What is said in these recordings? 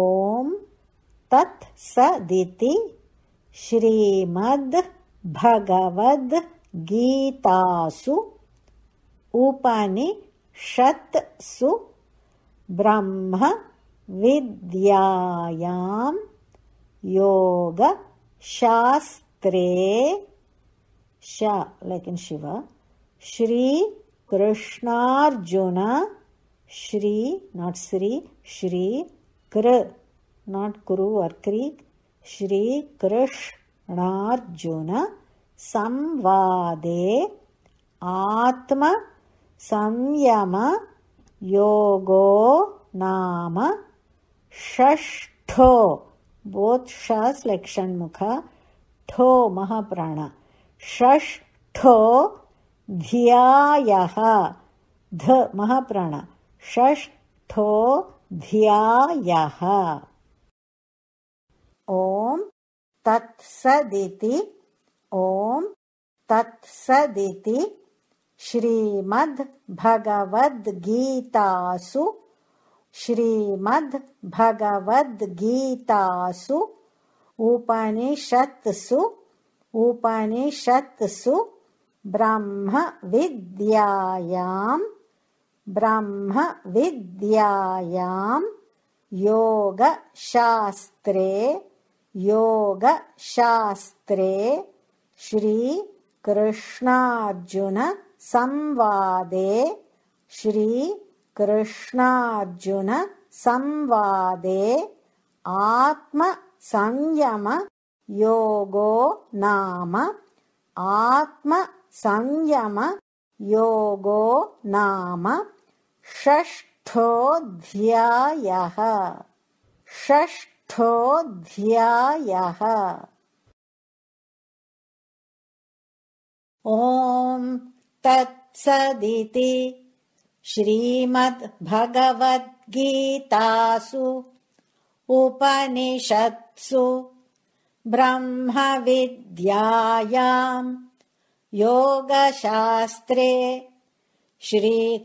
ओम तत् सदिति श्रीमद् गीतासु उपनिषत्सु ब्रह्मविद्यायां योगशास्त्रे श लेकिन Shiva Shri Krishnarjuna Shri not Shri Shri Kr, not Kuru or Krieg. Shri Krishnarjuna Samvade Atma Samyama Yogo Nama Shashto. Both Shas like Shanmukha. ठो महाप्राण षष्ठो धियायः ध महाप्राण षष्ठो ति ओम् तत्सदिति श्रीमद्भगवद्गीतासु श्रीमद्भगवद्गीतासु उपनिषत्सु उपनिषत्सु ब्रह्मविद्यायाम् ब्रह्मविद्यायाम् योगशास्त्रे योगशास्त्रे श्रीकृष्णार्जुनसंवादे श्रीकृष्णार्जुनसंवादे आत्मसंयम योगो नाम आत्मसंयम योगो नाम षष्ठोऽध्यायः षष्ठोऽध्यायः ॐ तत्सदिति श्रीमद्भगवद्गीतासु उपनिषत्सु ब्रह्मविद्यायाम् योगशास्त्रे श्रीकृष्णार्जुनसंवादे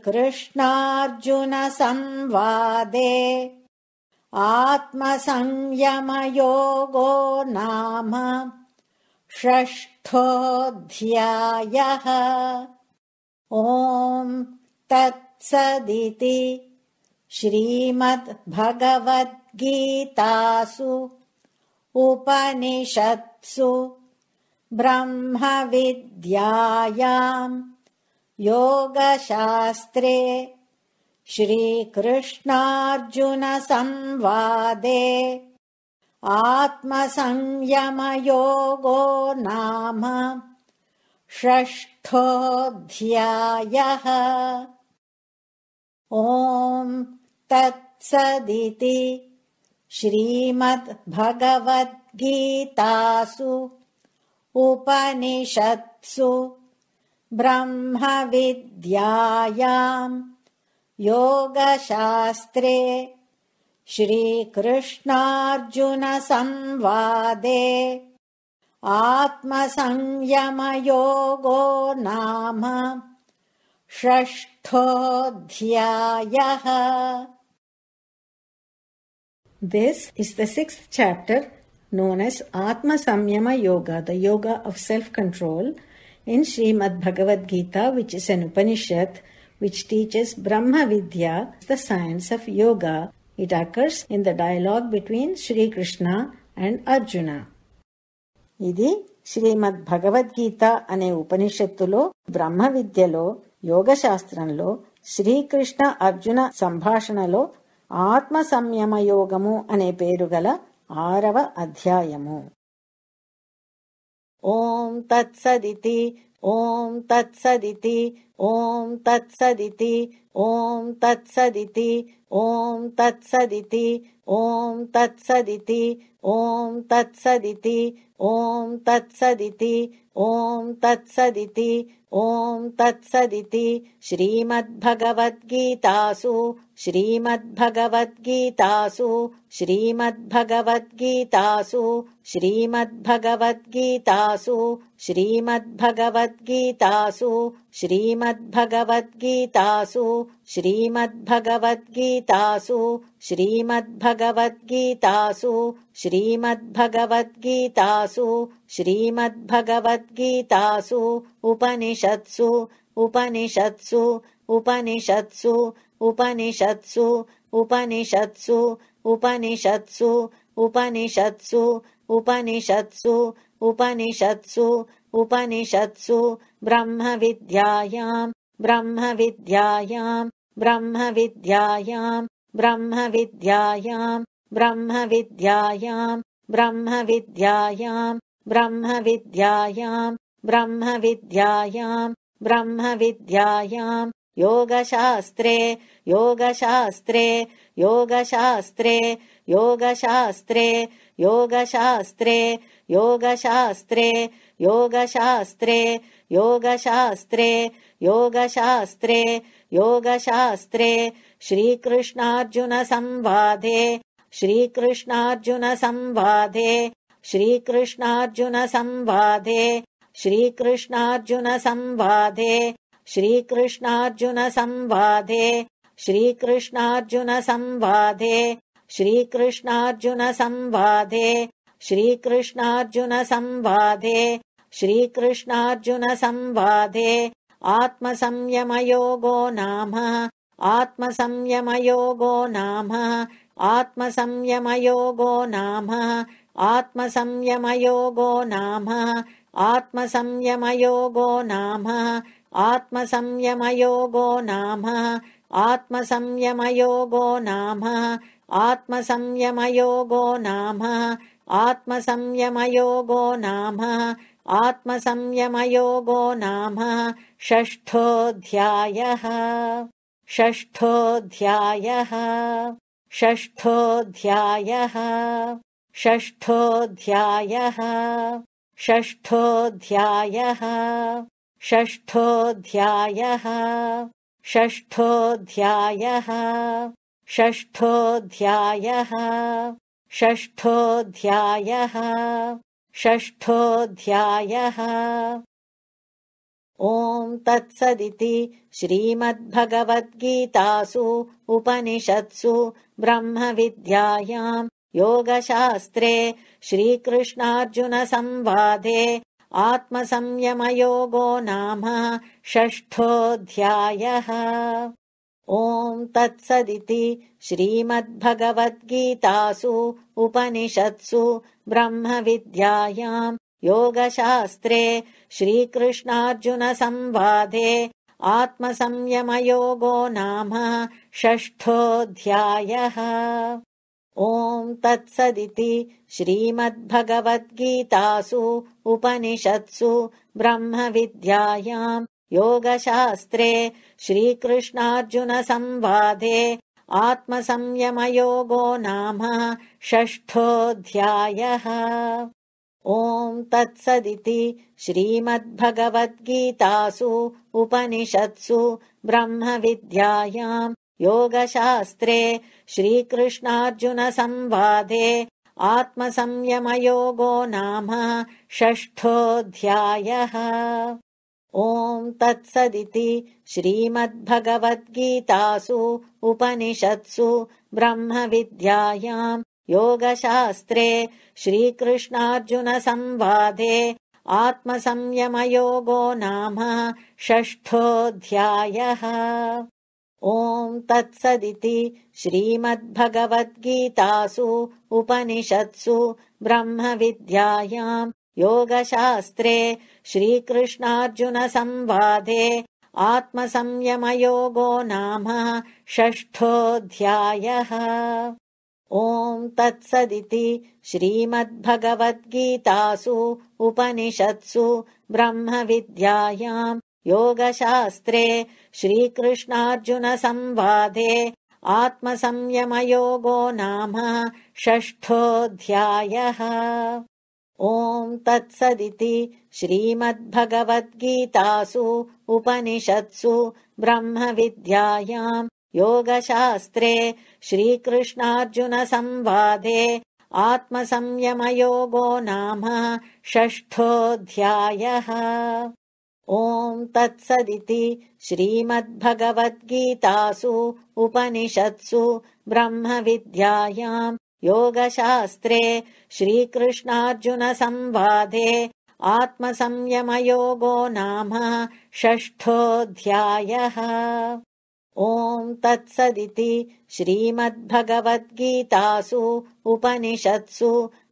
आत्मसंयमयोगो नाम षष्ठोऽध्यायः ॐ तत्सदिति श्रीमद्भगवद्गीतासु उपनिषत्सु ब्रह्मविद्यायाम् योगशास्त्रे श्रीकृष्णार्जुनसंवादे आत्मसंयमयोगो नाम षष्ठोऽध्यायः ॐ तत्सदिति श्रीमद्भगवद्गीतासु उपनिषत्सु ब्रह्मविद्यायाम् योगशास्त्रे श्रीकृष्णार्जुनसंवादे आत्मसंयमयोगो नाम षष्ठोऽध्यायः this is the sixth chapter known as Atma Samyama Yoga, the yoga of self control, in Srimad Bhagavad Gita, which is an Upanishad which teaches Brahma Vidya, the science of yoga. It occurs in the dialogue between Sri Krishna and Arjuna. ఇది శ్రీమద్ భగవద్గీత అనే ఉపనిషత్తులో బ్రహ్మ విద్యలో యోగ శాస్త్రంలో శ్రీకృష్ణ అర్జున సంభాషణలో ఆత్మ సంయమ యోగము అనే పేరు గల आरव अध्यायमो ओम तत्सदिति ओम तत्सदिति ओम तत्सदिति ॐ तत्सदिति ॐ तत्सदिति ॐ तत्सदिति ॐ तत्सदिति ॐ तत्सदिति ॐ तत्सदिति ॐ तत्सदिति श्रीमद्भगवद्गीतासु श्रीमद्भगवद्गीतासु श्रीमद्भगवद्गीतासु श्रीमद्भगवद्गीतासु श्रीमद्भगवद्गीतासु श्रीमद्भगवद्गीतासु श्रीमद्भगवद्गीतासु श्रीमद्भगवद्गीतासु श्रीमद्भगवद्गीतासु श्रीमद्भगवद्गीतासु उपनिषत्सु उपनिषत्सु उपनिषत्सु उपनिषत्सु उपनिषत्सु उपनिषत्सु उपनिषत्सु उपनिषत्सु उपनिषत्सु उपनिषत्सु ब्रह्मविद्यायाम् ब्रह्मविद्यायाम् ब्रह्मविद्यायाम् ब्रह्मविद्यायाम् ब्रह्मविद्यायाम् ब्रह्मविद्यायाम् ब्रह्मविद्यायाम् ब्रह्मविद्यायाम् ब्रह्मविद्यायाम् योगशास्त्रे योगशास्त्रे योगशास्त्रे योगशास्त्रे योगशास्त्रे योगशास्त्रे योगशास्त्रे योगशास्त्रे योगशास्त्रे योगशास्त्रे श्रीकृष्णार्जुनसंवादे श्रीकृष्णार्जुनसंवादे श्रीकृष्णार्जुनसंवादे श्रीकृष्णार्जुनसंवादे श्रीकृष्णार्जुनसंवादे श्रीकृष्णार्जुनसंवादे श्रीकृष्णार्जुनसंवादे श्रीकृष्णार्जुनसंवादे श्रीकृष्णार्जुनसंवादे आत्मसंयमयोगो नाम आत्मसंयमयोगो नाम आत्मसंयमयोगो नाम आत्मसंयमयोगो नाम आत्मसंयमयोगो नाम आत्मसंयमयोगो नाम आत्मसंयमयोगो नाम आत्मसंयमयोगो नाम आत्मसंयमयोगो नाम आत्मसंयमयोगो नाम षष्ठोऽध्यायः षष्ठोऽध्यायः षष्ठोऽध्यायः षष्ठोऽध्यायः षष्ठोऽध्यायः षष्ठोऽध्यायः षष्ठोऽध्यायः षष्ठोऽध्यायः षष्ठोऽध्यायः षष्ठोऽध्यायः ॐ तत्सदिति श्रीमद्भगवद्गीतासु उपनिषत्सु ब्रह्मविद्यायाम् योगशास्त्रे श्रीकृष्णार्जुनसंवादे आत्मसंयमयोगो नाम षष्ठोऽध्यायः ॐ तत्सदिति श्रीमद्भगवद्गीतासु उपनिषत्सु ब्रह्मविद्यायाम् योगशास्त्रे श्रीकृष्णार्जुनसंवादे आत्मसंयमयोगो नाम षष्ठोऽध्यायः ॐ तत्सदिति श्रीमद्भगवद्गीतासु उपनिषत्सु ब्रह्मविद्यायाम् योगशास्त्रे श्रीकृष्णार्जुनसंवादे आत्मसंयमयोगो नाम षष्ठोऽध्यायः ॐ तत्सदिति श्रीमद्भगवद्गीतासु उपनिषत्सु ब्रह्मविद्यायाम् योगशास्त्रे श्रीकृष्णार्जुनसंवादे आत्मसंयमयोगो नाम षष्ठोऽध्यायः ॐ तत्सदिति श्रीमद्भगवद्गीतासु उपनिषत्सु ब्रह्मविद्यायां योगशास्त्रे श्रीकृष्णार्जुनसंवादे आत्मसंयमयोगो नाम षष्ठोऽध्यायः ॐ तत्सदिति श्रीमद्भगवद्गीतासु उपनिषत्सु ब्रह्मविद्यायाम् योगशास्त्रे श्रीकृष्णार्जुनसंवादे आत्मसंयमयोगो नाम षष्ठोऽध्यायः ओम् तत्सदिति श्रीमद्भगवद्गीतासु उपनिषत्सु ब्रह्मविद्यायाम् योगशास्त्रे श्रीकृष्णार्जुनसंवादे आत्मसंयमयोगो नाम षष्ठोऽध्यायः ॐ तत्सदिति श्रीमद्भगवद्गीतासु उपनिषत्सु ब्रह्मविद्यायाम् योगशास्त्रे श्रीकृष्णार्जुनसंवादे आत्मसंयमयोगो नाम षष्ठोऽध्यायः ॐ तत्सदिति श्रीमद्भगवद्गीतासु उपनिषत्सु ब्रह्मविद्यायाम् योगशास्त्रे श्रीकृष्णार्जुनसंवादे आत्मसंयमयोगो नाम षष्ठोऽध्यायः ओम् तत्सदिति श्रीमद्भगवद्गीतासु उपनिषत्सु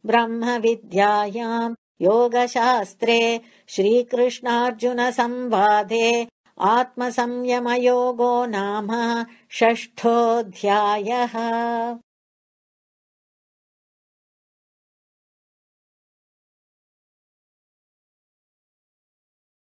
ब्रह्मविद्यायाम् योगशास्त्रे श्रीकृष्णार्जुनसंवादे आत्मसंयमयोगो नाम षष्ठोऽध्यायः